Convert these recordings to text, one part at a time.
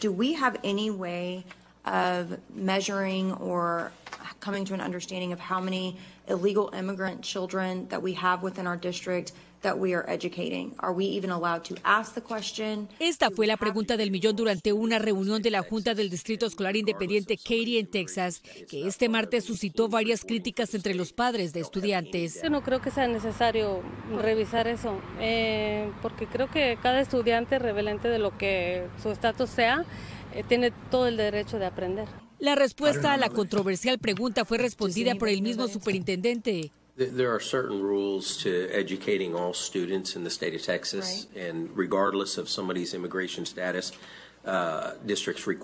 do we have any way of measuring or coming to an understanding of even allowed to ask the question? Esta fue la pregunta del millón durante una reunión de la Junta del Distrito Escolar Independiente Katie en Texas, que este martes suscitó varias críticas entre los padres de estudiantes. Yo no creo que sea necesario revisar eso, eh, porque creo que cada estudiante, revelante de lo que su estatus sea, eh, tiene todo el derecho de aprender. La respuesta a la controversial pregunta fue respondida por el mismo superintendente. There are certain rules to educating all students in the state of Texas, and regardless of somebody's immigration status, uh, districts Acto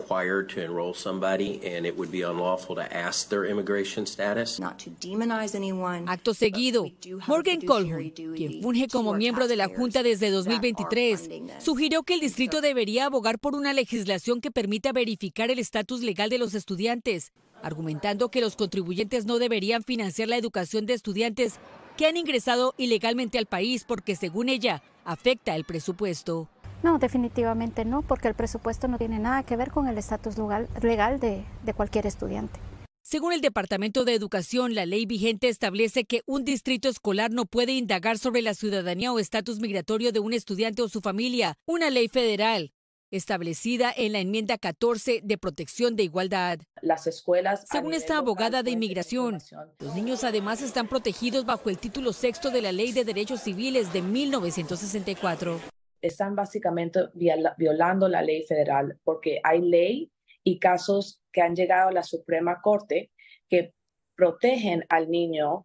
seguido, Morgan Colman, quien funge como miembro de la Junta desde 2023, sugirió que el distrito debería abogar por una legislación que permita verificar el estatus legal de los estudiantes, argumentando que los contribuyentes no deberían financiar la educación de estudiantes que han ingresado ilegalmente al país porque, según ella, afecta el presupuesto. No, definitivamente no, porque el presupuesto no tiene nada que ver con el estatus legal de, cualquier estudiante. Según el Departamento de Educación, la ley vigente establece que un distrito escolar no puede indagar sobre la ciudadanía o estatus migratorio de un estudiante o su familia, una ley federal establecida en la enmienda 14 de protección de igualdad. Las escuelas. Según esta abogada de inmigración, los niños además están protegidos bajo el título sexto de la Ley de Derechos Civiles de 1964 están básicamente violando la ley federal porque hay ley y casos que han llegado a la Suprema Corte que protegen al niño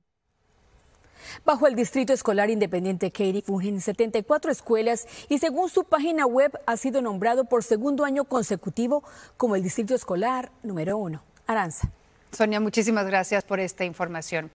Bajo el Distrito Escolar Independiente Katie, fungen 74 escuelas y según su página web ha sido nombrado por segundo año consecutivo como el Distrito Escolar número uno. Aranza. Sonia, muchísimas gracias por esta información.